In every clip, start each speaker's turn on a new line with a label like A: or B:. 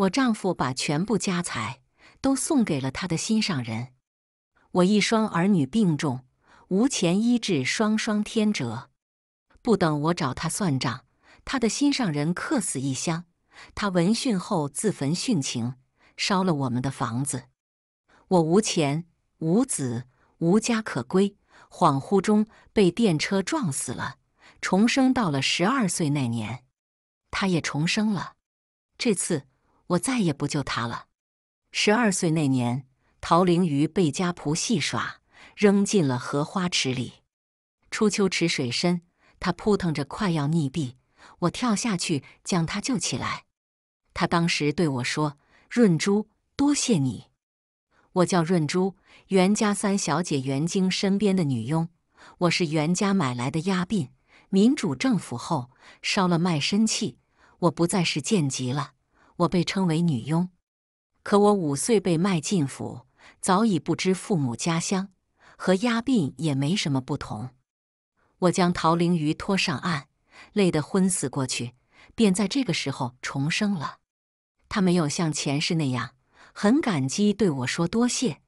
A: 我丈夫把全部家财都送给了他的心上人，我一双儿女病重，无钱医治，双双天折。不等我找他算账，他的心上人客死异乡，他闻讯后自焚殉情，烧了我们的房子。我无钱、无子、无家可归，恍惚中被电车撞死了，重生到了十二岁那年，他也重生了，这次。我再也不救他了。十二岁那年，陶灵鱼被家仆戏耍，扔进了荷花池里。初秋池水深，他扑腾着快要溺毙，我跳下去将他救起来。他当时对我说：“润珠，多谢你。”我叫润珠，袁家三小姐袁晶身边的女佣。我是袁家买来的丫鬟，民主政府后烧了卖身契，我不再是贱籍了。我被称为女佣，可我五岁被卖进府，早已不知父母家乡，和押鬓也没什么不同。我将陶灵鱼拖上岸，累得昏死过去，便在这个时候重生了。他没有像前世那样很感激对我说多谢，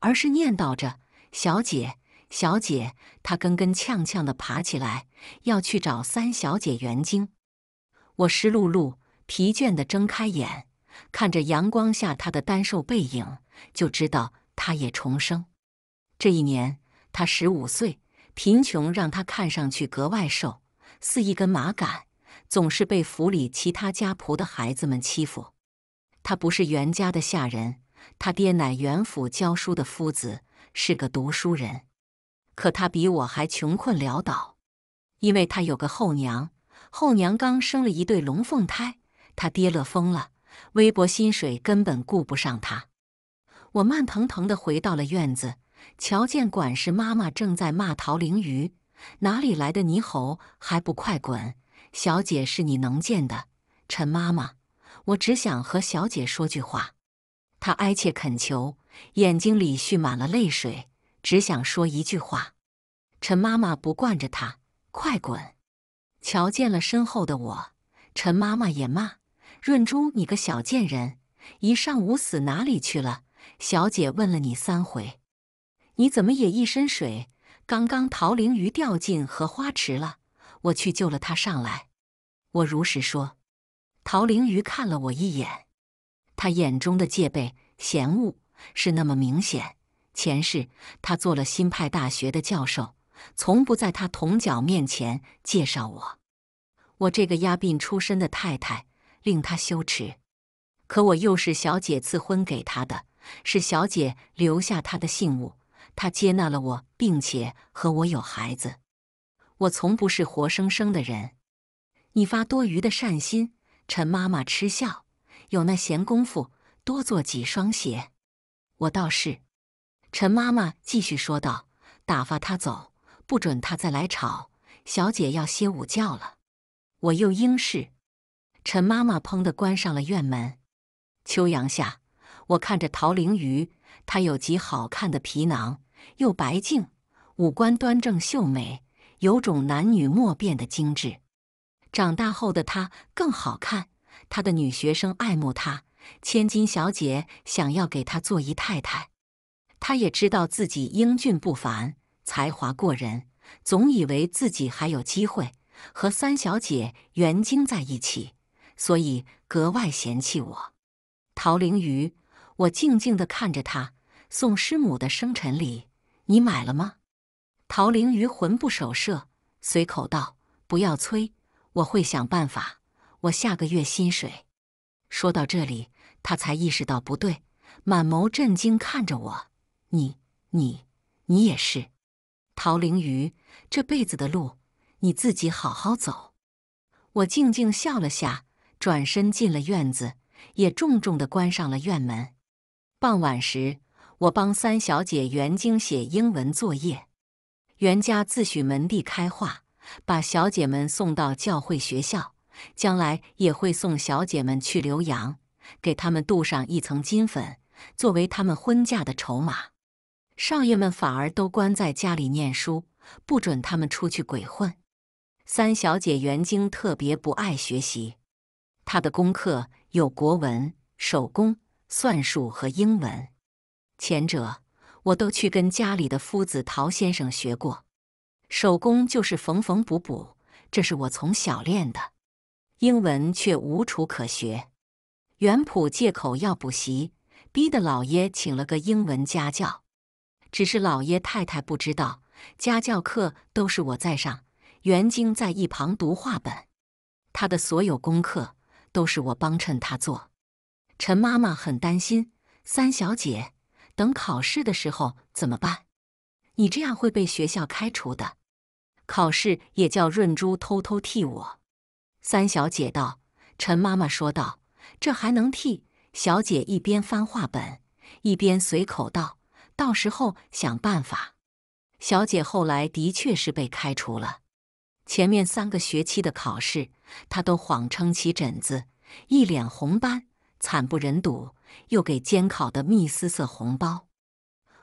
A: 而是念叨着“小姐，小姐”。他根根呛呛地爬起来，要去找三小姐袁晶。我湿漉漉。疲倦地睁开眼，看着阳光下他的单瘦背影，就知道他也重生。这一年他十五岁，贫穷让他看上去格外瘦，似一根麻杆，总是被府里其他家仆的孩子们欺负。他不是袁家的下人，他爹乃袁府教书的夫子，是个读书人。可他比我还穷困潦倒，因为他有个后娘，后娘刚生了一对龙凤胎。他爹乐疯了，微薄薪水根本顾不上他。我慢腾腾的回到了院子，瞧见管事妈妈正在骂陶灵鱼：“哪里来的泥猴，还不快滚！小姐是你能见的？”陈妈妈，我只想和小姐说句话。他哀切恳求，眼睛里蓄满了泪水，只想说一句话。陈妈妈不惯着他，快滚！瞧见了身后的我，陈妈妈也骂。润珠，你个小贱人，一上午死哪里去了？小姐问了你三回，你怎么也一身水？刚刚陶灵鱼掉进荷花池了，我去救了他上来。我如实说，陶灵鱼看了我一眼，他眼中的戒备、嫌恶是那么明显。前世他做了新派大学的教授，从不在他同角面前介绍我，我这个丫病出身的太太。令他羞耻，可我又是小姐赐婚给他的，是小姐留下他的信物，他接纳了我，并且和我有孩子。我从不是活生生的人。你发多余的善心，陈妈妈嗤笑，有那闲工夫多做几双鞋。我倒是，陈妈妈继续说道：“打发他走，不准他再来吵。小姐要歇午觉了。”我又应是。陈妈妈砰地关上了院门。秋阳下，我看着陶玲鱼，她有极好看的皮囊，又白净，五官端正秀美，有种男女莫辨的精致。长大后的她更好看，他的女学生爱慕她，千金小姐想要给他做姨太太。他也知道自己英俊不凡，才华过人，总以为自己还有机会和三小姐袁晶在一起。所以格外嫌弃我，陶灵鱼，我静静的看着他，送师母的生辰礼，你买了吗？陶灵鱼魂不守舍，随口道：“不要催，我会想办法。我下个月薪水。”说到这里，他才意识到不对，满眸震惊看着我：“你、你、你也是。”陶灵鱼，这辈子的路，你自己好好走。我静静笑了下。转身进了院子，也重重的关上了院门。傍晚时，我帮三小姐袁晶写英文作业。袁家自诩门第开化，把小姐们送到教会学校，将来也会送小姐们去留洋，给他们镀上一层金粉，作为他们婚嫁的筹码。少爷们反而都关在家里念书，不准他们出去鬼混。三小姐袁晶特别不爱学习。他的功课有国文、手工、算术和英文。前者我都去跟家里的夫子陶先生学过，手工就是缝缝补补，这是我从小练的。英文却无处可学。元普借口要补习，逼得老爷请了个英文家教。只是老爷太太不知道，家教课都是我在上，袁晶在一旁读话本。他的所有功课。都是我帮衬他做，陈妈妈很担心三小姐，等考试的时候怎么办？你这样会被学校开除的。考试也叫润珠偷偷替我。三小姐道：“陈妈妈说道，这还能替？”小姐一边翻画本，一边随口道：“到时候想办法。”小姐后来的确是被开除了。前面三个学期的考试，他都谎称起疹子，一脸红斑，惨不忍睹，又给监考的密斯塞红包。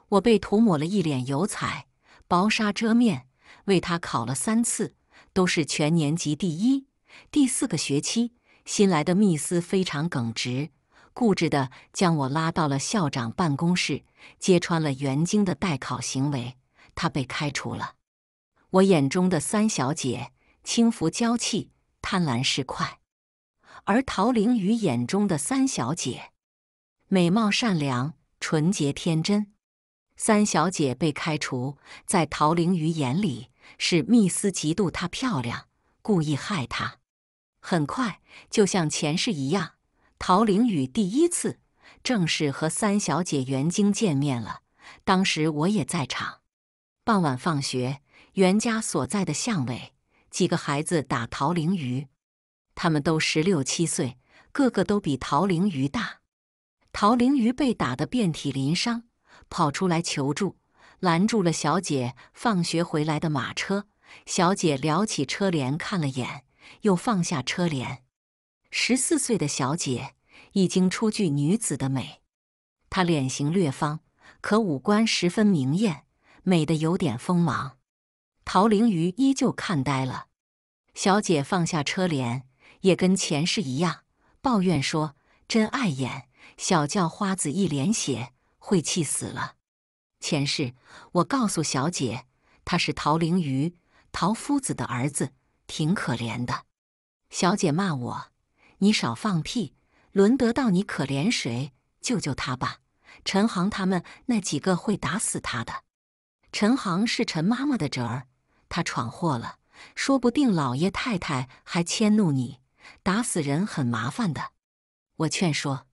A: 我被涂抹了一脸油彩，薄纱遮面，为他考了三次，都是全年级第一。第四个学期，新来的密斯非常耿直，固执的将我拉到了校长办公室，揭穿了袁晶的代考行为，他被开除了。我眼中的三小姐轻浮娇气、贪婪市侩，而陶玲雨眼中的三小姐美貌、善良、纯洁、天真。三小姐被开除，在陶玲雨眼里是密斯嫉妒她漂亮，故意害她。很快，就像前世一样，陶玲雨第一次正式和三小姐袁晶见面了。当时我也在场。傍晚放学。袁家所在的巷尾，几个孩子打陶玲鱼，他们都十六七岁，个个都比陶玲鱼大。陶玲鱼被打得遍体鳞伤，跑出来求助，拦住了小姐放学回来的马车。小姐撩起车帘看了眼，又放下车帘。十四岁的小姐已经初具女子的美，她脸型略方，可五官十分明艳，美得有点锋芒。陶灵鱼依旧看呆了，小姐放下车帘，也跟前世一样抱怨说：“真碍眼，小叫花子一脸血，晦气死了。”前世我告诉小姐，他是陶灵鱼陶夫子的儿子，挺可怜的。小姐骂我：“你少放屁，轮得到你可怜谁？救救他吧，陈航他们那几个会打死他的。陈航是陈妈妈的侄儿。”他闯祸了，说不定老爷太太还迁怒你，打死人很麻烦的。我劝说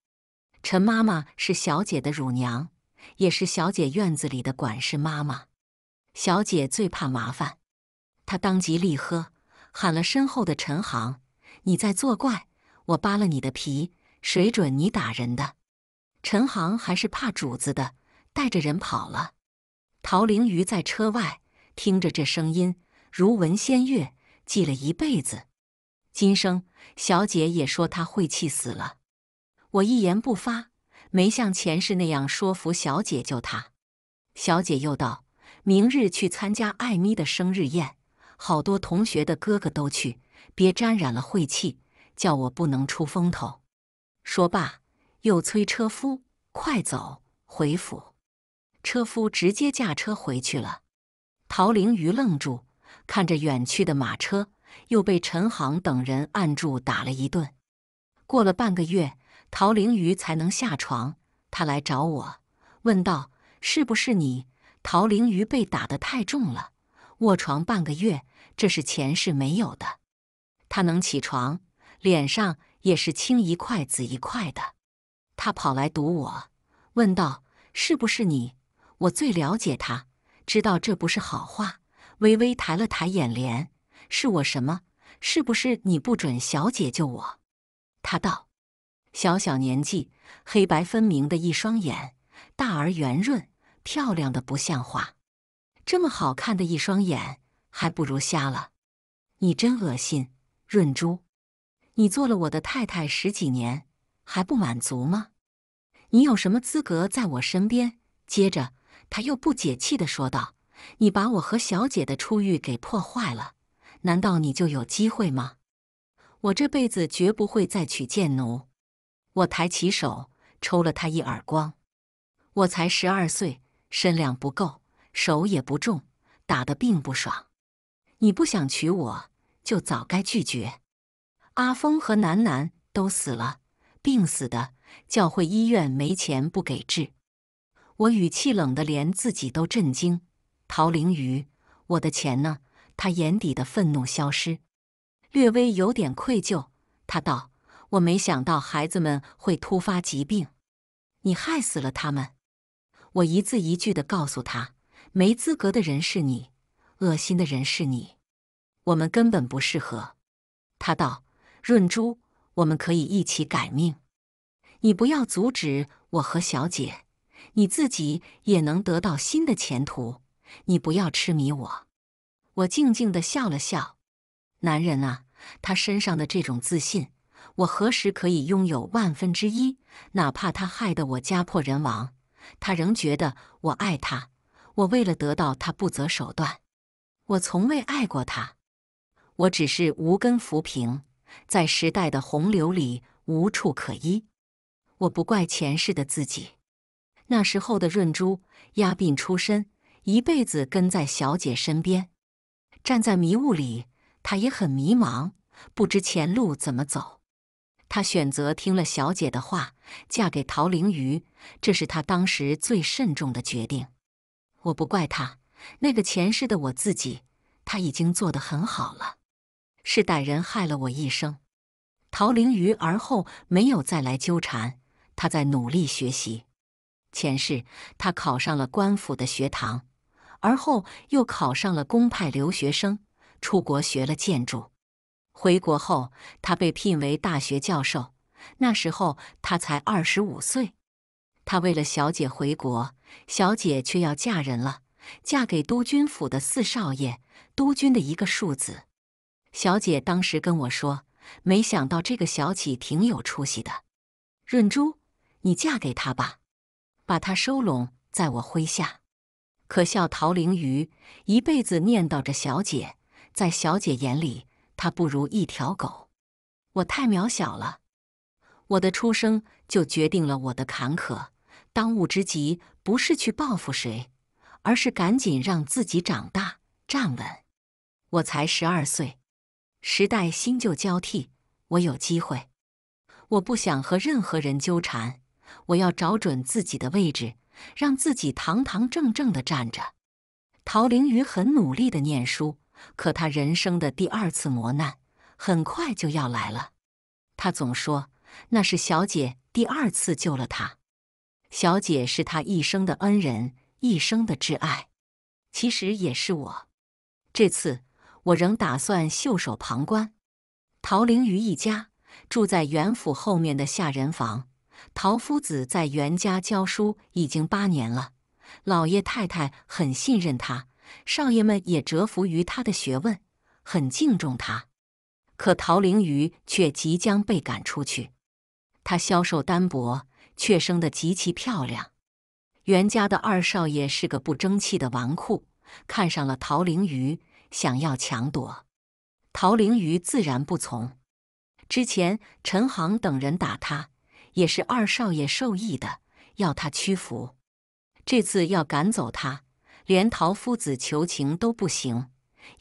A: 陈妈妈是小姐的乳娘，也是小姐院子里的管事妈妈，小姐最怕麻烦。她当即厉喝，喊了身后的陈航：“你在作怪！我扒了你的皮，谁准你打人的？”陈航还是怕主子的，带着人跑了。陶灵鱼在车外。听着这声音，如闻仙乐，记了一辈子。今生小姐也说她晦气死了。我一言不发，没像前世那样说服小姐救她。小姐又道：“明日去参加艾咪的生日宴，好多同学的哥哥都去，别沾染了晦气，叫我不能出风头。”说罢，又催车夫快走回府。车夫直接驾车回去了。陶灵鱼愣住，看着远去的马车，又被陈航等人按住打了一顿。过了半个月，陶灵鱼才能下床。他来找我，问道：“是不是你？”陶灵鱼被打得太重了，卧床半个月，这是前世没有的。他能起床，脸上也是青一块紫一块的。他跑来堵我，问道：“是不是你？”我最了解他。知道这不是好话，微微抬了抬眼帘，是我什么？是不是你不准小姐救我？他道。小小年纪，黑白分明的一双眼，大而圆润，漂亮的不像话。这么好看的一双眼，还不如瞎了。你真恶心，润珠。你做了我的太太十几年，还不满足吗？你有什么资格在我身边？接着。他又不解气地说道：“你把我和小姐的初遇给破坏了，难道你就有机会吗？我这辈子绝不会再娶贱奴！”我抬起手抽了他一耳光。我才十二岁，身量不够，手也不重，打得并不爽。你不想娶我就早该拒绝。阿峰和楠楠都死了，病死的，教会医院没钱不给治。我语气冷的连自己都震惊。陶玲鱼，我的钱呢？他眼底的愤怒消失，略微有点愧疚。他道：“我没想到孩子们会突发疾病，你害死了他们。”我一字一句的告诉他：“没资格的人是你，恶心的人是你，我们根本不适合。”他道：“润珠，我们可以一起改命，你不要阻止我和小姐。”你自己也能得到新的前途，你不要痴迷我。我静静的笑了笑。男人啊，他身上的这种自信，我何时可以拥有万分之一？哪怕他害得我家破人亡，他仍觉得我爱他。我为了得到他不择手段，我从未爱过他。我只是无根浮萍，在时代的洪流里无处可依。我不怪前世的自己。那时候的润珠，丫鬓出身，一辈子跟在小姐身边，站在迷雾里，她也很迷茫，不知前路怎么走。她选择听了小姐的话，嫁给陶灵鱼，这是她当时最慎重的决定。我不怪她，那个前世的我自己，她已经做得很好了。是歹人害了我一生。陶灵鱼而后没有再来纠缠，她在努力学习。前世，他考上了官府的学堂，而后又考上了公派留学生，出国学了建筑。回国后，他被聘为大学教授。那时候他才二十五岁。他为了小姐回国，小姐却要嫁人了，嫁给督军府的四少爷，督军的一个庶子。小姐当时跟我说：“没想到这个小启挺有出息的，润珠，你嫁给他吧。”把它收拢在我麾下。可笑，陶玲鱼一辈子念叨着小姐，在小姐眼里，她不如一条狗。我太渺小了，我的出生就决定了我的坎坷。当务之急不是去报复谁，而是赶紧让自己长大站稳。我才十二岁，时代新旧交替，我有机会。我不想和任何人纠缠。我要找准自己的位置，让自己堂堂正正的站着。陶凌宇很努力的念书，可他人生的第二次磨难很快就要来了。他总说那是小姐第二次救了他，小姐是他一生的恩人，一生的挚爱。其实也是我。这次我仍打算袖手旁观。陶凌宇一家住在元府后面的下人房。陶夫子在袁家教书已经八年了，老爷太太很信任他，少爷们也折服于他的学问，很敬重他。可陶灵鱼却即将被赶出去。他消瘦单薄，却生得极其漂亮。袁家的二少爷是个不争气的纨绔，看上了陶灵鱼，想要抢夺。陶灵鱼自然不从。之前陈航等人打他。也是二少爷授意的，要他屈服。这次要赶走他，连陶夫子求情都不行，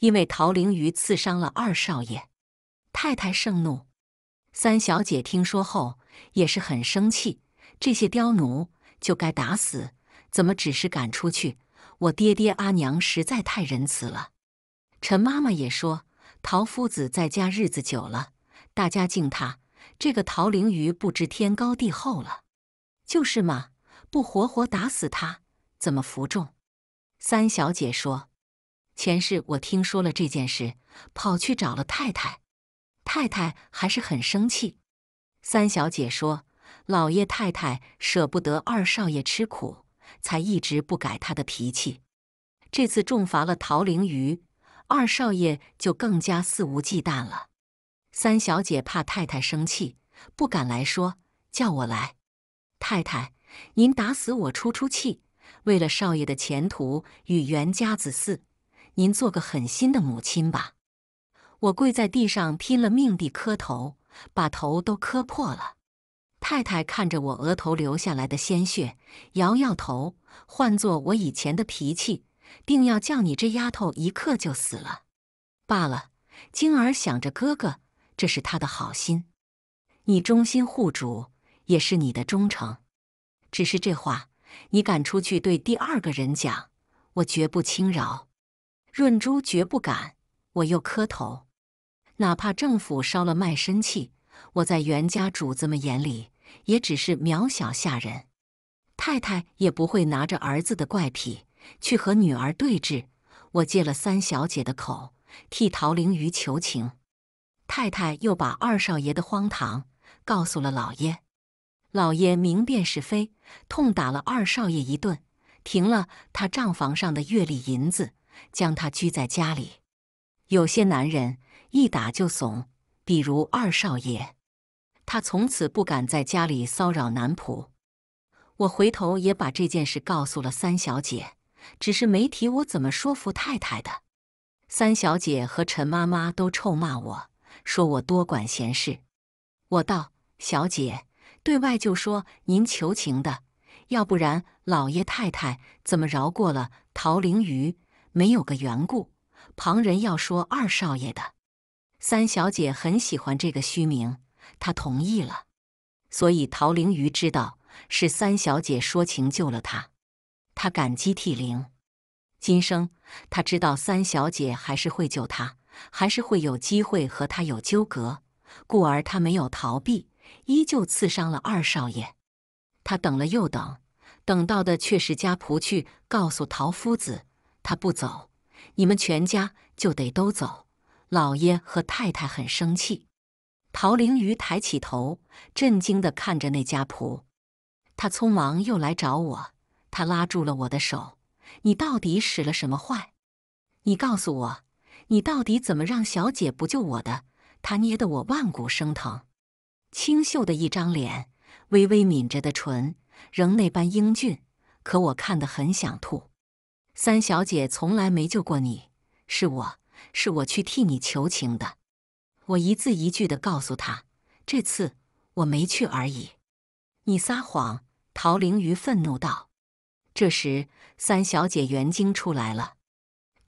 A: 因为陶灵鱼刺伤了二少爷。太太盛怒，三小姐听说后也是很生气。这些刁奴就该打死，怎么只是赶出去？我爹爹阿娘实在太仁慈了。陈妈妈也说，陶夫子在家日子久了，大家敬他。这个陶灵鱼不知天高地厚了，就是嘛，不活活打死他，怎么服众？三小姐说，前世我听说了这件事，跑去找了太太，太太还是很生气。三小姐说，老爷太太舍不得二少爷吃苦，才一直不改他的脾气。这次重罚了陶灵鱼，二少爷就更加肆无忌惮了。三小姐怕太太生气，不敢来说，叫我来。太太，您打死我出出气，为了少爷的前途与袁家子嗣，您做个狠心的母亲吧。我跪在地上，拼了命地磕头，把头都磕破了。太太看着我额头流下来的鲜血，摇摇头。换做我以前的脾气，定要叫你这丫头一刻就死了。罢了，晶儿想着哥哥。这是他的好心，你忠心护主也是你的忠诚。只是这话，你敢出去对第二个人讲，我绝不轻饶。润珠绝不敢，我又磕头。哪怕政府烧了卖身契，我在袁家主子们眼里也只是渺小下人，太太也不会拿着儿子的怪癖去和女儿对峙。我借了三小姐的口，替陶玲鱼求情。太太又把二少爷的荒唐告诉了老爷，老爷明辨是非，痛打了二少爷一顿，停了他账房上的月例银子，将他拘在家里。有些男人一打就怂，比如二少爷，他从此不敢在家里骚扰男仆。我回头也把这件事告诉了三小姐，只是没提我怎么说服太太的。三小姐和陈妈妈都臭骂我。说我多管闲事，我道小姐对外就说您求情的，要不然老爷太太怎么饶过了陶灵鱼？没有个缘故，旁人要说二少爷的，三小姐很喜欢这个虚名，她同意了，所以陶灵鱼知道是三小姐说情救了他，他感激涕零。今生他知道三小姐还是会救他。还是会有机会和他有纠葛，故而他没有逃避，依旧刺伤了二少爷。他等了又等，等到的却是家仆去告诉陶夫子，他不走，你们全家就得都走。老爷和太太很生气。陶灵鱼抬起头，震惊地看着那家仆。他匆忙又来找我，他拉住了我的手：“你到底使了什么坏？你告诉我。”你到底怎么让小姐不救我的？她捏得我万骨生疼。清秀的一张脸，微微抿着的唇，仍那般英俊，可我看得很想吐。三小姐从来没救过你，是我，是我去替你求情的。我一字一句地告诉他，这次我没去而已。你撒谎！陶玲鱼愤怒道。这时，三小姐元晶出来了。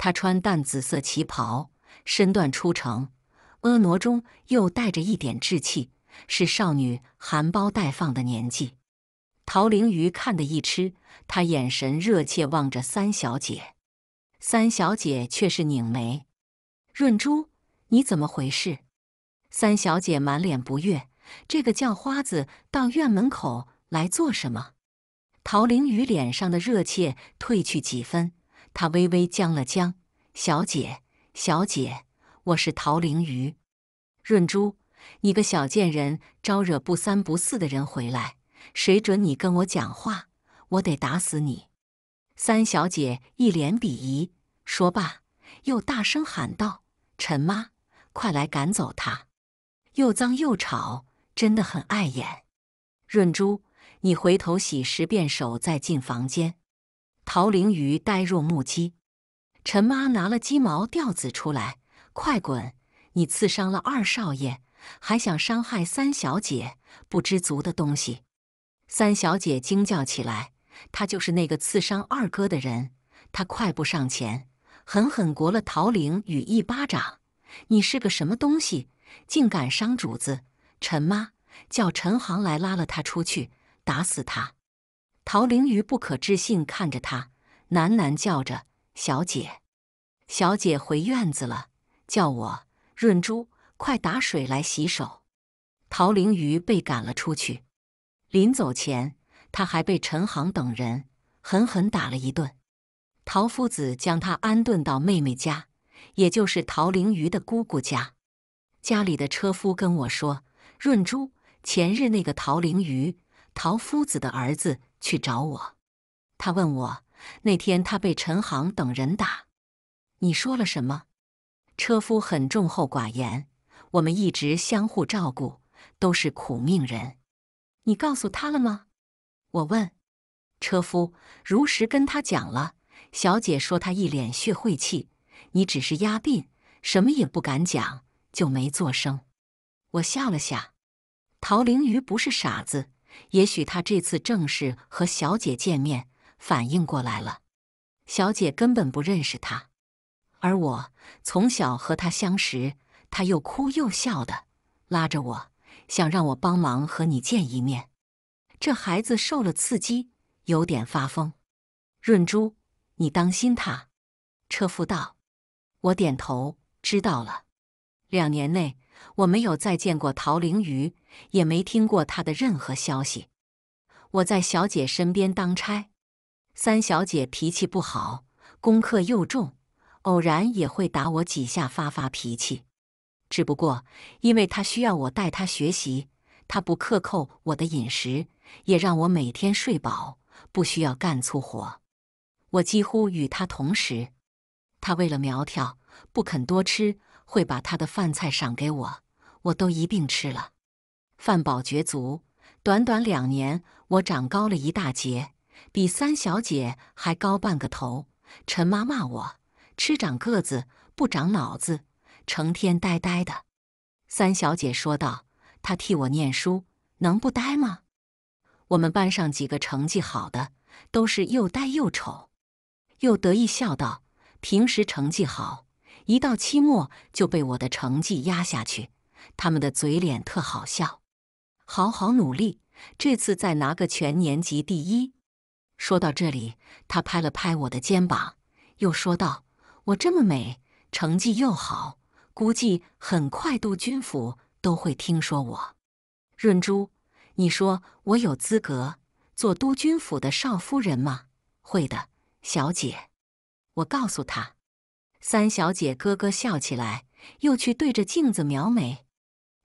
A: 她穿淡紫色旗袍，身段出城，婀娜中又带着一点稚气，是少女含苞待放的年纪。陶灵鱼看得一痴，他眼神热切望着三小姐，三小姐却是拧眉：“润珠，你怎么回事？”三小姐满脸不悦：“这个叫花子到院门口来做什么？”陶灵鱼脸上的热切褪去几分。他微微僵了僵，“小姐，小姐，我是陶玲鱼。润珠，你个小贱人，招惹不三不四的人回来，谁准你跟我讲话？我得打死你！”三小姐一脸鄙夷，说罢又大声喊道：“陈妈，快来赶走他！又脏又吵，真的很碍眼。”润珠，你回头洗十遍手再进房间。陶灵宇呆若木鸡，陈妈拿了鸡毛吊子出来，快滚！你刺伤了二少爷，还想伤害三小姐，不知足的东西！三小姐惊叫起来，她就是那个刺伤二哥的人。她快步上前，狠狠掴了陶灵宇一巴掌：“你是个什么东西，竟敢伤主子？”陈妈叫陈航来拉了他出去，打死他。陶灵鱼不可置信看着他，喃喃叫着：“小姐，小姐回院子了，叫我润珠，快打水来洗手。”陶灵鱼被赶了出去，临走前他还被陈航等人狠狠打了一顿。陶夫子将他安顿到妹妹家，也就是陶灵鱼的姑姑家。家里的车夫跟我说：“润珠，前日那个陶灵鱼，陶夫子的儿子。”去找我，他问我那天他被陈航等人打，你说了什么？车夫很重厚寡言，我们一直相互照顾，都是苦命人。你告诉他了吗？我问。车夫如实跟他讲了。小姐说他一脸血晦气，你只是压病，什么也不敢讲，就没做声。我笑了笑，陶凌鱼不是傻子。也许他这次正是和小姐见面，反应过来了。小姐根本不认识他，而我从小和他相识，他又哭又笑的，拉着我，想让我帮忙和你见一面。这孩子受了刺激，有点发疯。润珠，你当心他。车夫道。我点头，知道了。两年内。我没有再见过陶玲鱼，也没听过她的任何消息。我在小姐身边当差，三小姐脾气不好，功课又重，偶然也会打我几下发发脾气。只不过因为她需要我带她学习，她不克扣我的饮食，也让我每天睡饱，不需要干粗活。我几乎与她同时，她为了苗条不肯多吃。会把他的饭菜赏给我，我都一并吃了，饭饱觉足。短短两年，我长高了一大截，比三小姐还高半个头。陈妈骂我吃长个子不长脑子，成天呆呆的。三小姐说道：“她替我念书，能不呆吗？”我们班上几个成绩好的，都是又呆又丑，又得意笑道：“平时成绩好。”一到期末就被我的成绩压下去，他们的嘴脸特好笑。好好努力，这次再拿个全年级第一。说到这里，他拍了拍我的肩膀，又说道：“我这么美，成绩又好，估计很快督军府都会听说我。”润珠，你说我有资格做督军府的少夫人吗？会的，小姐，我告诉他。三小姐咯咯笑起来，又去对着镜子描眉。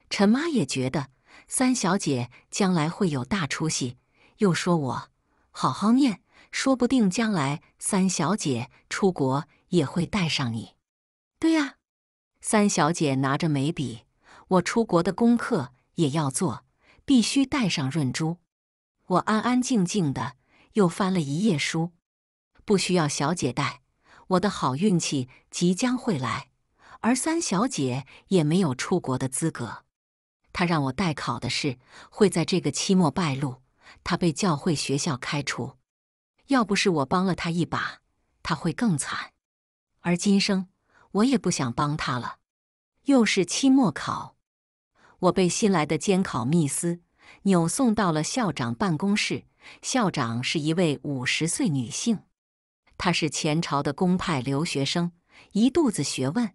A: 陈妈也觉得三小姐将来会有大出息，又说我好好念，说不定将来三小姐出国也会带上你。对呀，三小姐拿着眉笔，我出国的功课也要做，必须带上润珠。我安安静静的又翻了一页书，不需要小姐带。我的好运气即将会来，而三小姐也没有出国的资格。她让我代考的事会在这个期末败露，她被教会学校开除。要不是我帮了她一把，她会更惨。而今生我也不想帮她了。又是期末考，我被新来的监考密斯扭送到了校长办公室。校长是一位五十岁女性。他是前朝的公派留学生，一肚子学问，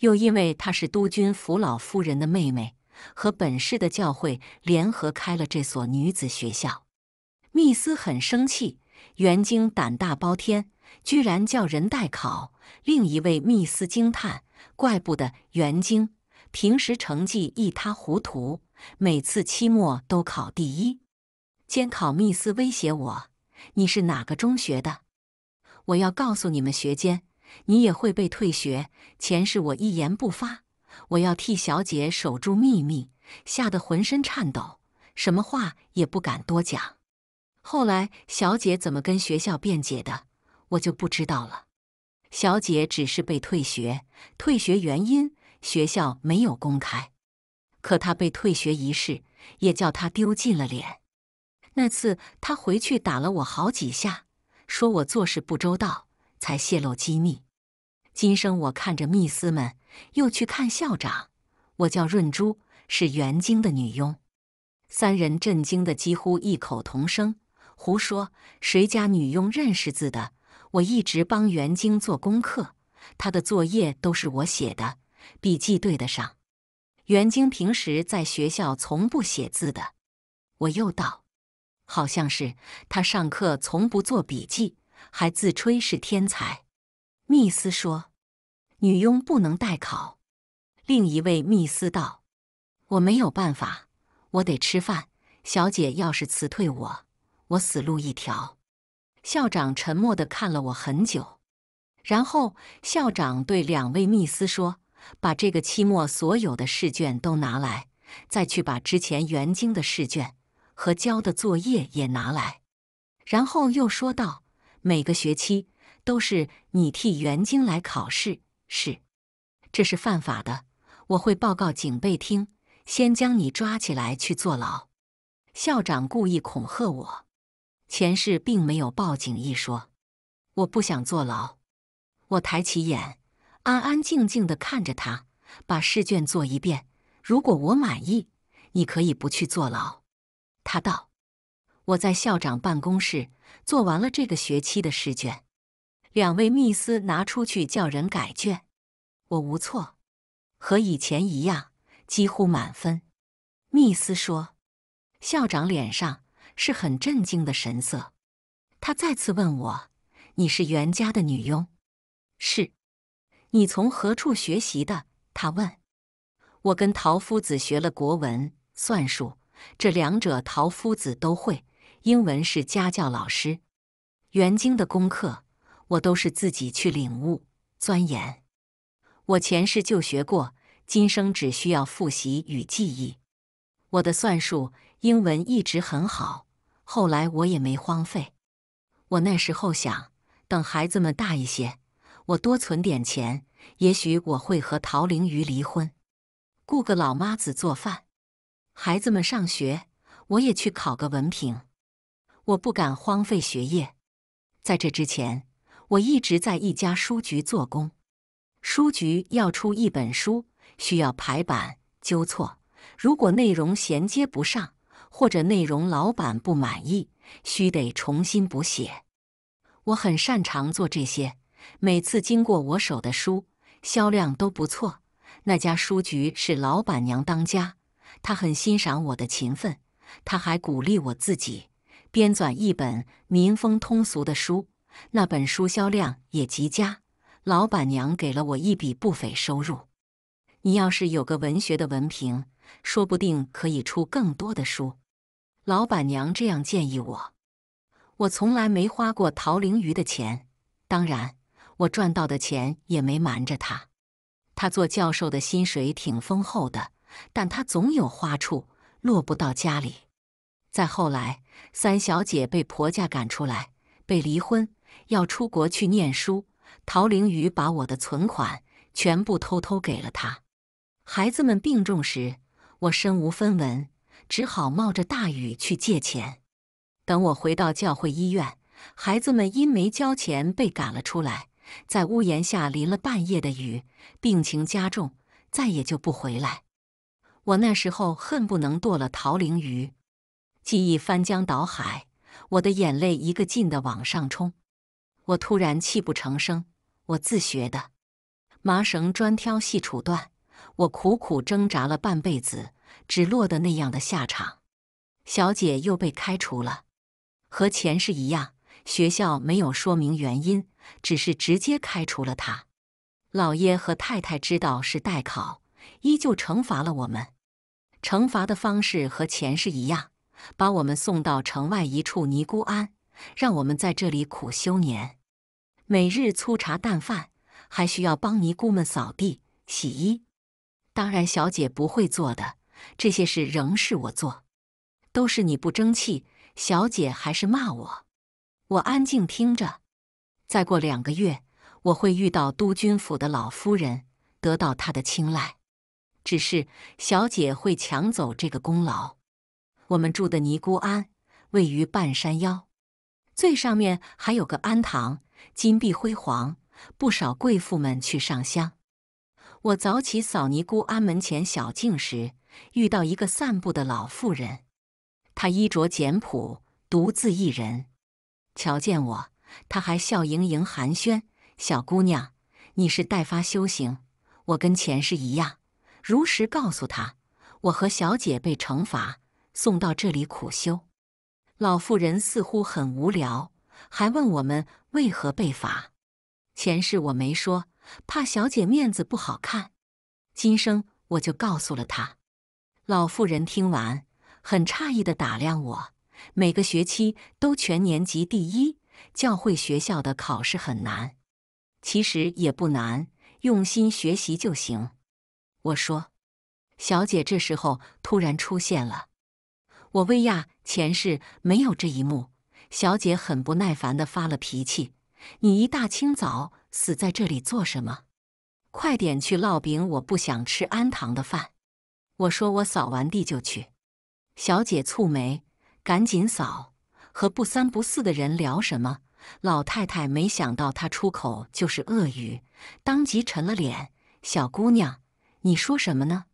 A: 又因为他是督军府老夫人的妹妹，和本市的教会联合开了这所女子学校。密斯很生气，袁晶胆大包天，居然叫人代考。另一位密斯惊叹：“怪不得袁晶平时成绩一塌糊涂，每次期末都考第一。”监考密斯威胁我：“你是哪个中学的？”我要告诉你们，学监，你也会被退学。前世我一言不发，我要替小姐守住秘密，吓得浑身颤抖，什么话也不敢多讲。后来小姐怎么跟学校辩解的，我就不知道了。小姐只是被退学，退学原因学校没有公开。可她被退学一事，也叫她丢尽了脸。那次她回去打了我好几下。说我做事不周到，才泄露机密。今生我看着密斯们，又去看校长。我叫润珠，是袁晶的女佣。三人震惊的几乎异口同声：“胡说！谁家女佣认识字的？我一直帮袁晶做功课，她的作业都是我写的，笔记对得上。袁晶平时在学校从不写字的。”我又道。好像是他上课从不做笔记，还自吹是天才。密斯说：“女佣不能代考。”另一位密斯道：“我没有办法，我得吃饭。小姐要是辞退我，我死路一条。”校长沉默的看了我很久，然后校长对两位密斯说：“把这个期末所有的试卷都拿来，再去把之前原经的试卷。”和交的作业也拿来，然后又说道：“每个学期都是你替袁晶来考试，是，这是犯法的，我会报告警备厅，先将你抓起来去坐牢。”校长故意恐吓我，前世并没有报警一说，我不想坐牢。我抬起眼，安安静静地看着他，把试卷做一遍。如果我满意，你可以不去坐牢。他道：“我在校长办公室做完了这个学期的试卷，两位密斯拿出去叫人改卷，我无错，和以前一样，几乎满分。”密斯说：“校长脸上是很震惊的神色。”他再次问我：“你是袁家的女佣？”“是。”“你从何处学习的？”他问。“我跟陶夫子学了国文、算术。”这两者陶夫子都会，英文是家教老师。元经的功课我都是自己去领悟钻研。我前世就学过，今生只需要复习与记忆。我的算术、英文一直很好，后来我也没荒废。我那时候想，等孩子们大一些，我多存点钱，也许我会和陶灵鱼离婚，雇个老妈子做饭。孩子们上学，我也去考个文凭。我不敢荒废学业。在这之前，我一直在一家书局做工。书局要出一本书，需要排版、纠错。如果内容衔接不上，或者内容老板不满意，需得重新补写。我很擅长做这些。每次经过我手的书，销量都不错。那家书局是老板娘当家。他很欣赏我的勤奋，他还鼓励我自己编纂一本民风通俗的书，那本书销量也极佳。老板娘给了我一笔不菲收入。你要是有个文学的文凭，说不定可以出更多的书。老板娘这样建议我。我从来没花过陶玲鱼的钱，当然，我赚到的钱也没瞒着他。他做教授的薪水挺丰厚的。但他总有花处落不到家里。再后来，三小姐被婆家赶出来，被离婚，要出国去念书。陶玲雨把我的存款全部偷偷给了他。孩子们病重时，我身无分文，只好冒着大雨去借钱。等我回到教会医院，孩子们因没交钱被赶了出来，在屋檐下淋了半夜的雨，病情加重，再也就不回来。我那时候恨不能剁了陶凌鱼。记忆翻江倒海，我的眼泪一个劲的往上冲，我突然泣不成声。我自学的，麻绳专挑细处断，我苦苦挣扎了半辈子，只落得那样的下场。小姐又被开除了，和前世一样，学校没有说明原因，只是直接开除了她。老爷和太太知道是代考，依旧惩罚了我们。惩罚的方式和前世一样，把我们送到城外一处尼姑庵，让我们在这里苦修年，每日粗茶淡饭，还需要帮尼姑们扫地洗衣。当然，小姐不会做的这些事，仍是我做。都是你不争气，小姐还是骂我。我安静听着。再过两个月，我会遇到督军府的老夫人，得到她的青睐。只是小姐会抢走这个功劳。我们住的尼姑庵位于半山腰，最上面还有个庵堂，金碧辉煌，不少贵妇们去上香。我早起扫尼姑庵门前小径时，遇到一个散步的老妇人，她衣着简朴，独自一人。瞧见我，她还笑盈盈寒暄：“小姑娘，你是待发修行？我跟前世一样。”如实告诉他，我和小姐被惩罚送到这里苦修。老妇人似乎很无聊，还问我们为何被罚。前世我没说，怕小姐面子不好看。今生我就告诉了她。老妇人听完，很诧异的打量我。每个学期都全年级第一。教会学校的考试很难，其实也不难，用心学习就行。我说：“小姐，这时候突然出现了。”我薇娅前世没有这一幕。小姐很不耐烦的发了脾气：“你一大清早死在这里做什么？快点去烙饼！我不想吃安糖的饭。”我说：“我扫完地就去。”小姐蹙眉：“赶紧扫！和不三不四的人聊什么？”老太太没想到她出口就是恶语，当即沉了脸：“小姑娘。”你说什么呢，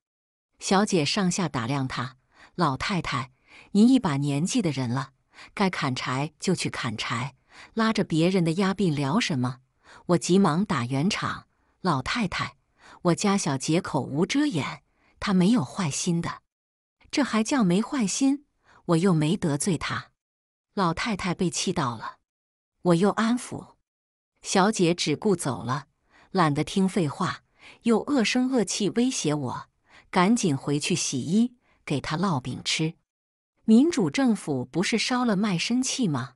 A: 小姐？上下打量他。老太太，您一把年纪的人了，该砍柴就去砍柴，拉着别人的压鬓聊什么？我急忙打圆场。老太太，我家小姐口无遮掩，她没有坏心的。这还叫没坏心？我又没得罪她。老太太被气到了，我又安抚。小姐只顾走了，懒得听废话。又恶声恶气威胁我，赶紧回去洗衣，给他烙饼吃。民主政府不是烧了卖身契吗？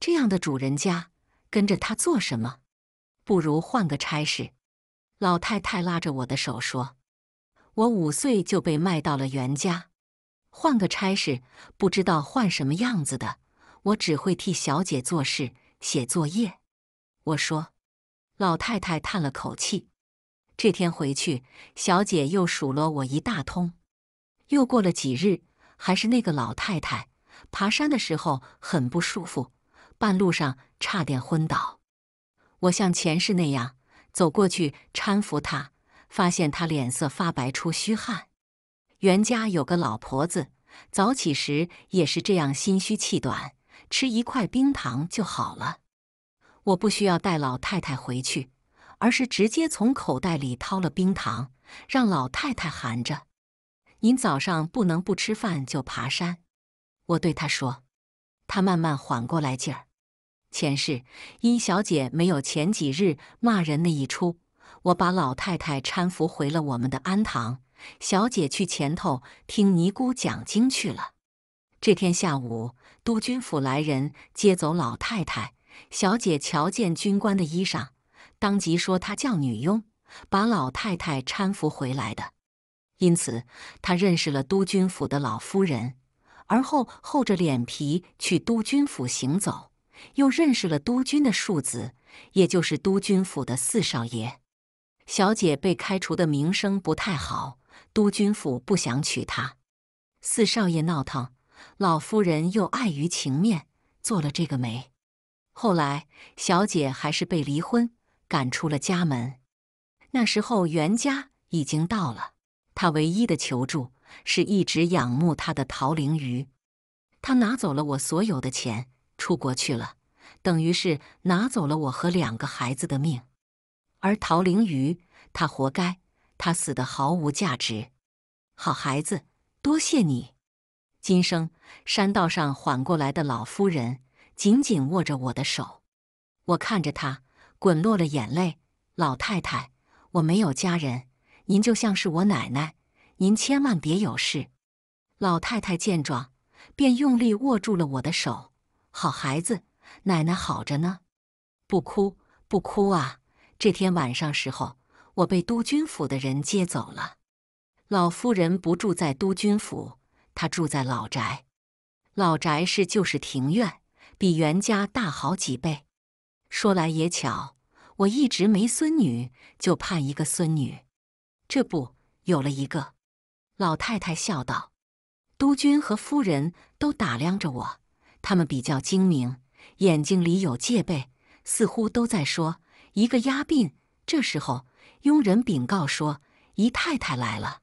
A: 这样的主人家，跟着他做什么？不如换个差事。老太太拉着我的手说：“我五岁就被卖到了袁家，换个差事，不知道换什么样子的。我只会替小姐做事、写作业。”我说，老太太叹了口气。这天回去，小姐又数落我一大通。又过了几日，还是那个老太太，爬山的时候很不舒服，半路上差点昏倒。我像前世那样走过去搀扶她，发现她脸色发白，出虚汗。袁家有个老婆子，早起时也是这样，心虚气短，吃一块冰糖就好了。我不需要带老太太回去。而是直接从口袋里掏了冰糖，让老太太含着。您早上不能不吃饭就爬山，我对她说。她慢慢缓过来劲儿。前世因小姐没有前几日骂人那一出，我把老太太搀扶回了我们的安堂。小姐去前头听尼姑讲经去了。这天下午，督军府来人接走老太太。小姐瞧见军官的衣裳。当即说：“他叫女佣，把老太太搀扶回来的。因此，他认识了督军府的老夫人，而后厚着脸皮去督军府行走，又认识了督军的庶子，也就是督军府的四少爷。小姐被开除的名声不太好，督军府不想娶她。四少爷闹腾，老夫人又碍于情面，做了这个媒。后来，小姐还是被离婚。”赶出了家门。那时候袁家已经到了。他唯一的求助是一直仰慕他的陶灵鱼。他拿走了我所有的钱，出国去了，等于是拿走了我和两个孩子的命。而陶灵鱼，他活该，他死的毫无价值。好孩子，多谢你。今生山道上缓过来的老夫人紧紧握着我的手，我看着他。滚落了眼泪，老太太，我没有家人，您就像是我奶奶，您千万别有事。老太太见状，便用力握住了我的手。好孩子，奶奶好着呢，不哭不哭啊！这天晚上时候，我被督军府的人接走了。老夫人不住在督军府，她住在老宅。老宅是就是庭院，比袁家大好几倍。说来也巧，我一直没孙女，就盼一个孙女，这不有了一个。老太太笑道：“督军和夫人都打量着我，他们比较精明，眼睛里有戒备，似乎都在说一个押病。”这时候，佣人禀告说：“姨太太来了，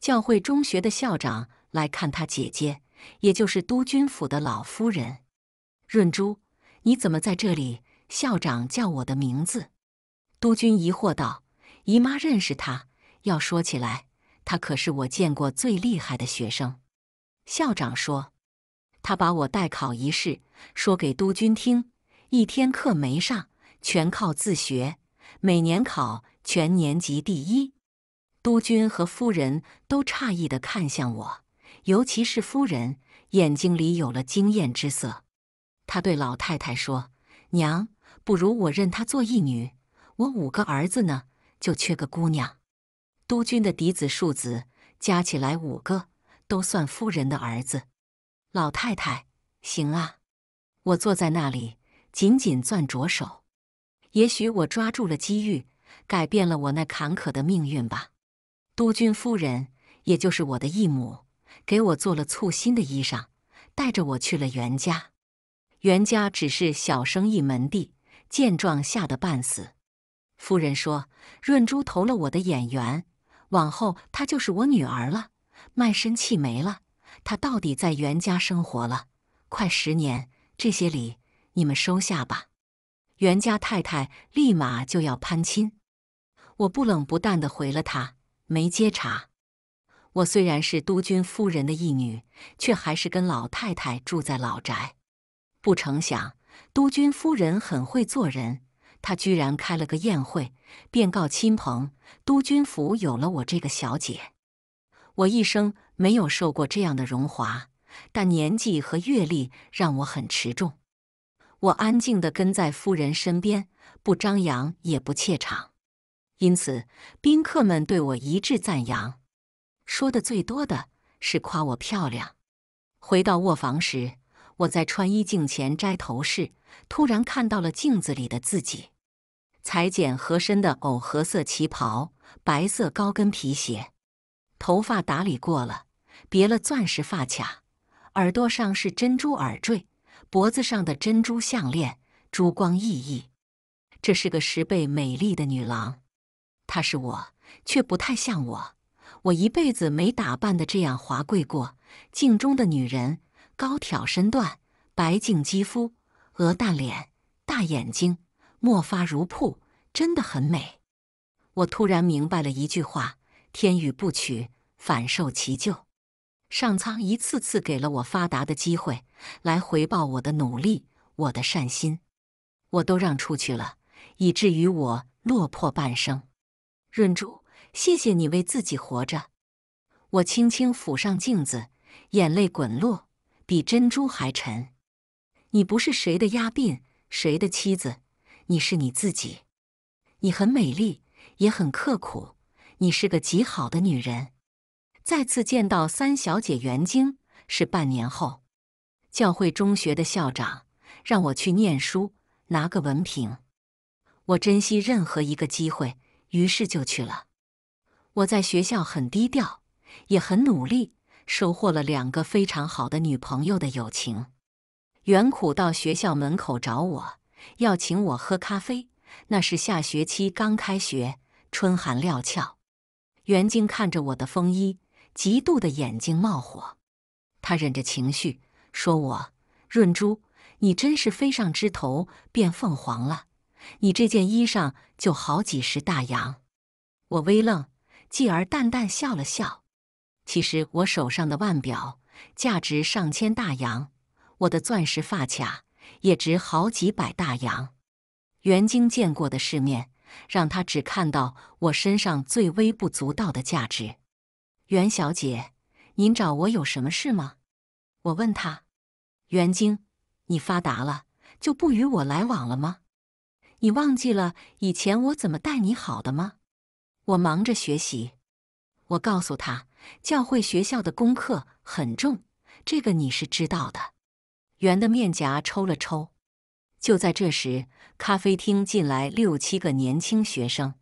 A: 教会中学的校长来看他姐姐，也就是督军府的老夫人润珠，你怎么在这里？”校长叫我的名字，督军疑惑道：“姨妈认识他。要说起来，他可是我见过最厉害的学生。”校长说：“他把我代考一事说给督军听，一天课没上，全靠自学，每年考全年级第一。”督军和夫人都诧异地看向我，尤其是夫人，眼睛里有了惊艳之色。他对老太太说：“娘。”不如我认她做义女，我五个儿子呢，就缺个姑娘。督军的嫡子庶子加起来五个，都算夫人的儿子。老太太，行啊！我坐在那里，紧紧攥着手。也许我抓住了机遇，改变了我那坎坷的命运吧。督军夫人，也就是我的义母，给我做了簇新的衣裳，带着我去了袁家。袁家只是小生意门第。见状吓得半死，夫人说：“润珠投了我的眼缘，往后她就是我女儿了。卖身契没了，她到底在袁家生活了快十年，这些礼你们收下吧。”袁家太太立马就要攀亲，我不冷不淡的回了她，没接茬。我虽然是督军夫人的义女，却还是跟老太太住在老宅，不成想。督军夫人很会做人，她居然开了个宴会，便告亲朋，督军府有了我这个小姐。我一生没有受过这样的荣华，但年纪和阅历让我很持重。我安静地跟在夫人身边，不张扬也不怯场，因此宾客们对我一致赞扬，说的最多的是夸我漂亮。回到卧房时。我在穿衣镜前摘头饰，突然看到了镜子里的自己，裁剪合身的藕荷色旗袍，白色高跟皮鞋，头发打理过了，别了钻石发卡，耳朵上是珍珠耳坠，脖子上的珍珠项链珠光熠熠。这是个十倍美丽的女郎，她是我，却不太像我。我一辈子没打扮的这样华贵过，镜中的女人。高挑身段，白净肌肤，鹅蛋脸，大眼睛，墨发如瀑，真的很美。我突然明白了一句话：天与不取，反受其咎。上苍一次次给了我发达的机会，来回报我的努力，我的善心，我都让出去了，以至于我落魄半生。润珠，谢谢你为自己活着。我轻轻抚上镜子，眼泪滚落。比珍珠还沉。你不是谁的丫鬓，谁的妻子，你是你自己。你很美丽，也很刻苦。你是个极好的女人。再次见到三小姐袁晶是半年后。教会中学的校长让我去念书，拿个文凭。我珍惜任何一个机会，于是就去了。我在学校很低调，也很努力。收获了两个非常好的女朋友的友情。袁苦到学校门口找我，要请我喝咖啡。那是下学期刚开学，春寒料峭。袁静看着我的风衣，嫉妒的眼睛冒火。他忍着情绪，说我：“润珠，你真是飞上枝头变凤凰了。你这件衣裳就好几十大洋。”我微愣，继而淡淡笑了笑。其实我手上的腕表价值上千大洋，我的钻石发卡也值好几百大洋。袁晶见过的世面，让他只看到我身上最微不足道的价值。袁小姐，您找我有什么事吗？我问他。袁晶，你发达了就不与我来往了吗？你忘记了以前我怎么待你好的吗？我忙着学习，我告诉他。教会学校的功课很重，这个你是知道的。圆的面颊抽了抽。就在这时，咖啡厅进来六七个年轻学生，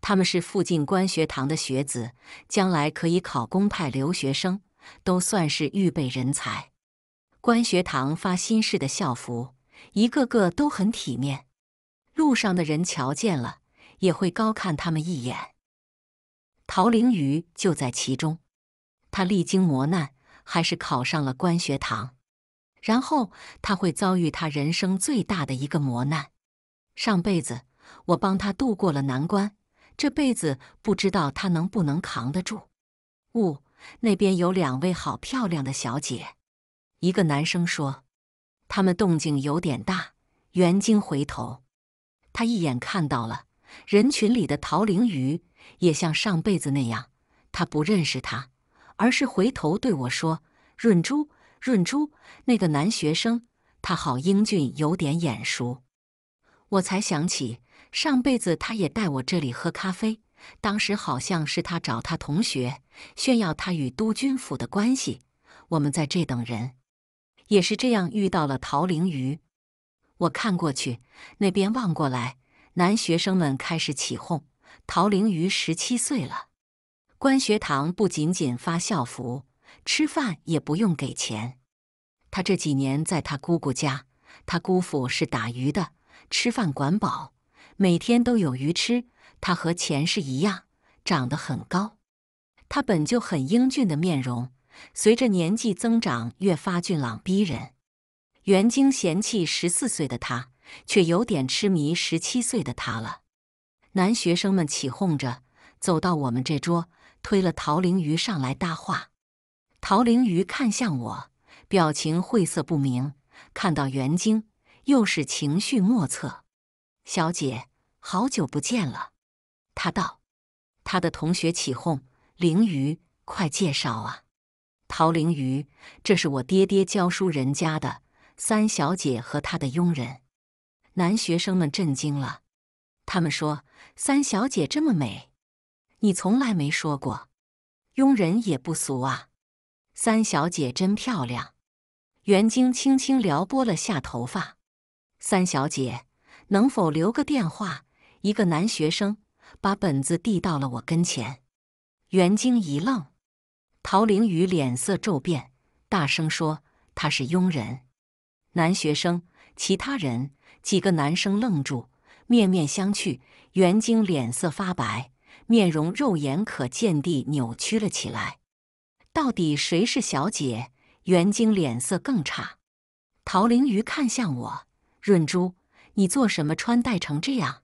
A: 他们是附近官学堂的学子，将来可以考公派留学生，都算是预备人才。官学堂发新式的校服，一个个都很体面，路上的人瞧见了也会高看他们一眼。陶玲宇就在其中，他历经磨难，还是考上了官学堂。然后他会遭遇他人生最大的一个磨难。上辈子我帮他度过了难关，这辈子不知道他能不能扛得住。哦、那边有两位好漂亮的小姐。一个男生说：“他们动静有点大。”袁晶回头，他一眼看到了。人群里的陶玲鱼也像上辈子那样，他不认识他，而是回头对我说：“润珠，润珠，那个男学生，他好英俊，有点眼熟。”我才想起上辈子他也带我这里喝咖啡，当时好像是他找他同学炫耀他与督军府的关系。我们在这等人，也是这样遇到了陶玲鱼。我看过去，那边望过来。男学生们开始起哄。陶玲鱼十七岁了，关学堂不仅仅发校服，吃饭也不用给钱。他这几年在他姑姑家，他姑父是打鱼的，吃饭管饱，每天都有鱼吃。他和前世一样，长得很高。他本就很英俊的面容，随着年纪增长，越发俊朗逼人。袁晶嫌弃十四岁的他。却有点痴迷十七岁的他了。男学生们起哄着走到我们这桌，推了陶灵鱼上来搭话。陶灵鱼看向我，表情晦涩不明。看到袁晶，又是情绪莫测。小姐，好久不见了，他道。他的同学起哄：“灵鱼，快介绍啊！”陶灵鱼，这是我爹爹教书人家的三小姐和她的佣人。”男学生们震惊了，他们说：“三小姐这么美，你从来没说过，佣人也不俗啊。”三小姐真漂亮。袁晶轻轻撩拨了下头发，三小姐能否留个电话？一个男学生把本子递到了我跟前，袁晶一愣，陶凌宇脸色骤变，大声说：“他是佣人。”男学生，其他人。几个男生愣住，面面相觑。袁晶脸色发白，面容肉眼可见地扭曲了起来。到底谁是小姐？袁晶脸色更差。陶灵鱼看向我：“润珠，你做什么穿戴成这样？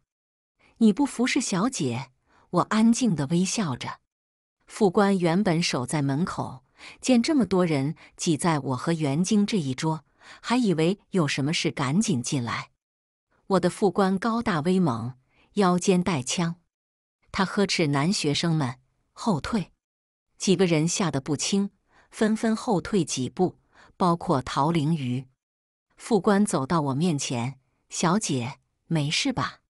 A: 你不服侍小姐？”我安静地微笑着。副官原本守在门口，见这么多人挤在我和袁晶这一桌，还以为有什么事，赶紧进来。我的副官高大威猛，腰间带枪。他呵斥男学生们后退，几个人吓得不轻，纷纷后退几步，包括陶玲鱼。副官走到我面前：“小姐，没事吧？”“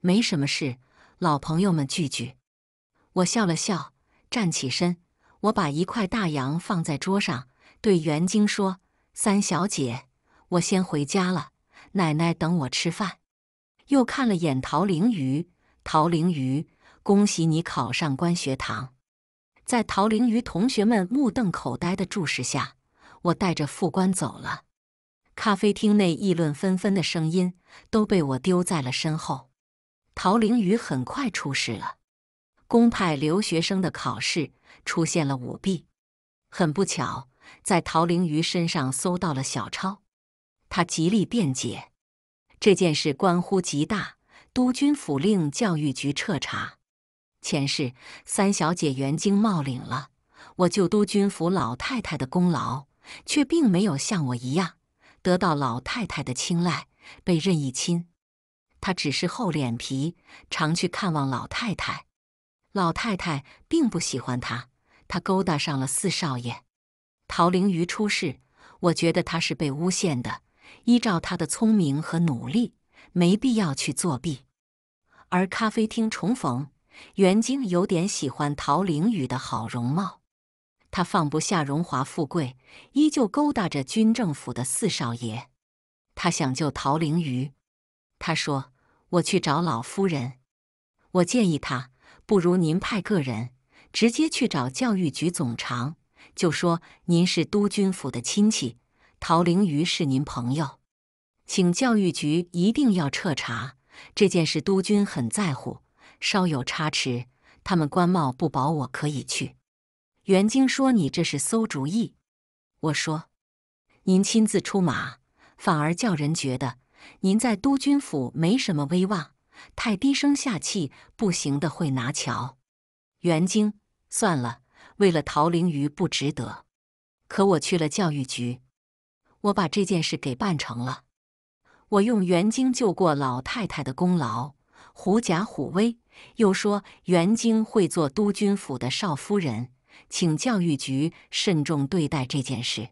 A: 没什么事，老朋友们聚聚。”我笑了笑，站起身。我把一块大洋放在桌上，对袁晶说：“三小姐，我先回家了。”奶奶等我吃饭，又看了眼陶玲鱼，陶玲鱼，恭喜你考上官学堂！在陶玲鱼同学们目瞪口呆的注视下，我带着副官走了。咖啡厅内议论纷纷的声音都被我丢在了身后。陶玲鱼很快出事了，公派留学生的考试出现了舞弊，很不巧，在陶玲鱼身上搜到了小抄。他极力辩解，这件事关乎极大，督军府令教育局彻查。前世三小姐袁经冒领了我救督军府老太太的功劳，却并没有像我一样得到老太太的青睐，被任意亲。他只是厚脸皮，常去看望老太太，老太太并不喜欢他。他勾搭上了四少爷陶灵鱼出事，我觉得他是被诬陷的。依照他的聪明和努力，没必要去作弊。而咖啡厅重逢，袁晶有点喜欢陶凌宇的好容貌。他放不下荣华富贵，依旧勾搭着军政府的四少爷。他想救陶凌宇。他说：“我去找老夫人。我建议他，不如您派个人直接去找教育局总长，就说您是督军府的亲戚。”陶灵鱼是您朋友，请教育局一定要彻查这件事。督军很在乎，稍有差池，他们官帽不保。我可以去。袁晶说：“你这是馊主意。”我说：“您亲自出马，反而叫人觉得您在督军府没什么威望，太低声下气，不行的，会拿桥。”袁晶算了，为了陶灵鱼不值得。可我去了教育局。我把这件事给办成了，我用袁晶救过老太太的功劳，狐假虎威，又说袁晶会做督军府的少夫人，请教育局慎重对待这件事。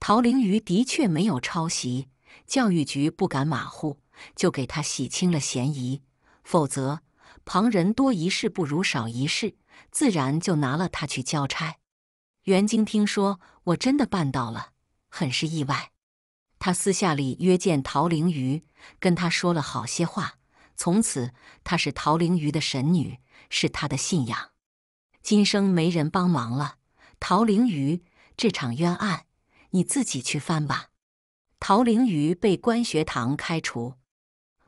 A: 陶灵鱼的确没有抄袭，教育局不敢马虎，就给他洗清了嫌疑。否则，旁人多一事不如少一事，自然就拿了他去交差。袁晶听说，我真的办到了。很是意外，他私下里约见陶灵鱼，跟他说了好些话。从此，他是陶灵鱼的神女，是他的信仰。今生没人帮忙了，陶灵鱼，这场冤案你自己去翻吧。陶灵鱼被官学堂开除，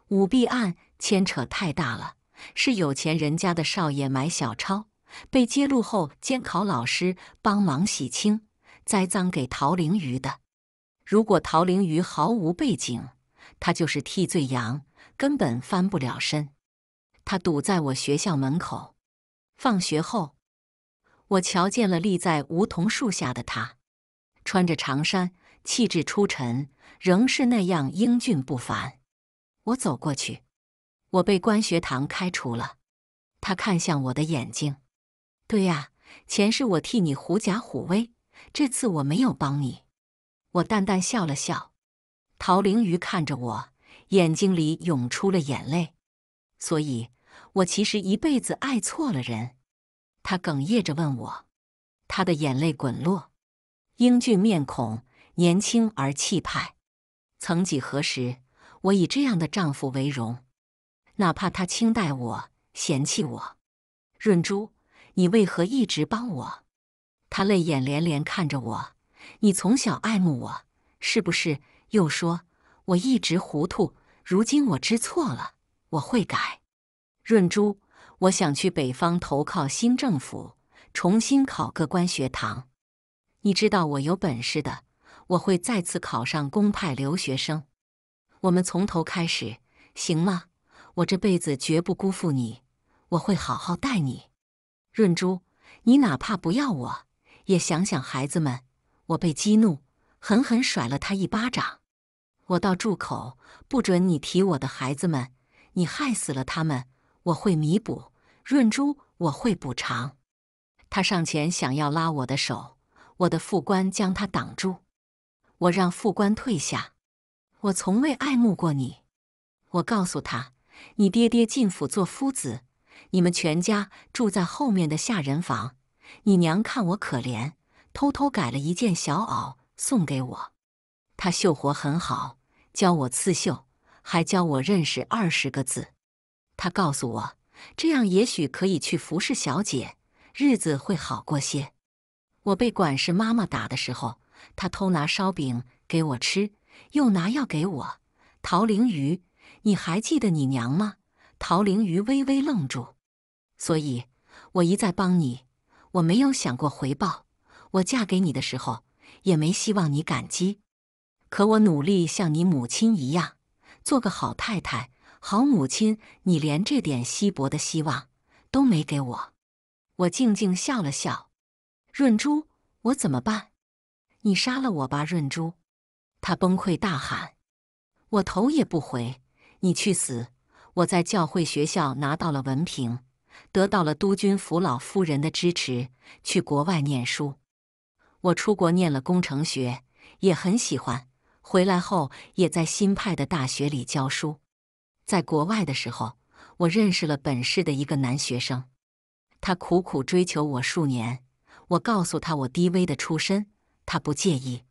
A: 舞弊案牵扯太大了，是有钱人家的少爷买小抄，被揭露后，监考老师帮忙洗清。栽赃给陶灵鱼的。如果陶灵鱼毫无背景，他就是替罪羊，根本翻不了身。他堵在我学校门口。放学后，我瞧见了立在梧桐树下的他，穿着长衫，气质出尘，仍是那样英俊不凡。我走过去，我被官学堂开除了。他看向我的眼睛。对呀，前世我替你狐假虎威。这次我没有帮你，我淡淡笑了笑。陶灵鱼看着我，眼睛里涌出了眼泪。所以，我其实一辈子爱错了人。她哽咽着问我，她的眼泪滚落。英俊面孔，年轻而气派。曾几何时，我以这样的丈夫为荣，哪怕他轻待我，嫌弃我。润珠，你为何一直帮我？他泪眼连连看着我：“你从小爱慕我，是不是？”又说：“我一直糊涂，如今我知错了，我会改。”润珠，我想去北方投靠新政府，重新考个官学堂。你知道我有本事的，我会再次考上公派留学生。我们从头开始，行吗？我这辈子绝不辜负你，我会好好待你。润珠，你哪怕不要我。也想想孩子们，我被激怒，狠狠甩了他一巴掌。我到住口，不准你提我的孩子们，你害死了他们，我会弥补。润珠，我会补偿。他上前想要拉我的手，我的副官将他挡住。我让副官退下。我从未爱慕过你。我告诉他，你爹爹进府做夫子，你们全家住在后面的下人房。你娘看我可怜，偷偷改了一件小袄送给我。她绣活很好，教我刺绣，还教我认识二十个字。她告诉我，这样也许可以去服侍小姐，日子会好过些。我被管事妈妈打的时候，她偷拿烧饼给我吃，又拿药给我。陶灵鱼，你还记得你娘吗？陶灵鱼微微愣住。所以我一再帮你。我没有想过回报，我嫁给你的时候也没希望你感激。可我努力像你母亲一样，做个好太太、好母亲。你连这点稀薄的希望都没给我。我静静笑了笑。润珠，我怎么办？你杀了我吧，润珠！他崩溃大喊。我头也不回，你去死！我在教会学校拿到了文凭。得到了督军府老夫人的支持，去国外念书。我出国念了工程学，也很喜欢。回来后也在新派的大学里教书。在国外的时候，我认识了本市的一个男学生，他苦苦追求我数年。我告诉他我低微的出身，他不介意。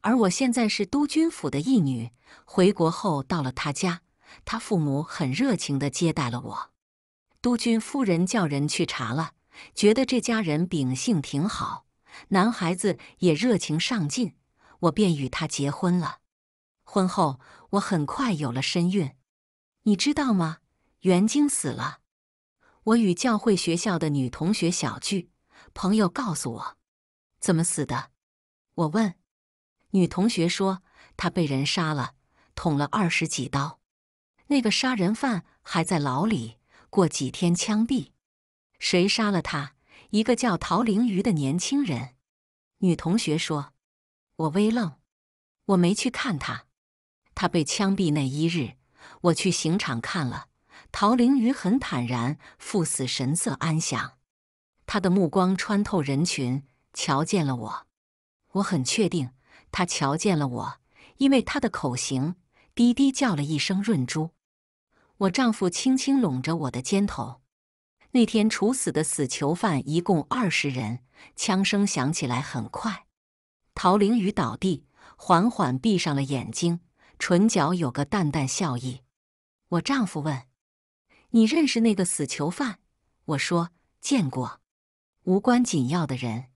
A: 而我现在是督军府的义女，回国后到了他家，他父母很热情地接待了我。督军夫人叫人去查了，觉得这家人秉性挺好，男孩子也热情上进，我便与他结婚了。婚后我很快有了身孕，你知道吗？袁晶死了。我与教会学校的女同学小聚，朋友告诉我，怎么死的？我问女同学，说她被人杀了，捅了二十几刀，那个杀人犯还在牢里。过几天枪毙，谁杀了他？一个叫陶灵鱼的年轻人。女同学说：“我微愣，我没去看他。他被枪毙那一日，我去刑场看了。陶灵鱼很坦然赴死，神色安详。他的目光穿透人群，瞧见了我。我很确定，他瞧见了我，因为他的口型，低低叫了一声‘润珠’。”我丈夫轻轻拢着我的肩头。那天处死的死囚犯一共二十人，枪声响起来很快。陶玲宇倒地，缓缓闭上了眼睛，唇角有个淡淡笑意。我丈夫问：“你认识那个死囚犯？”我说：“见过，无关紧要的人。”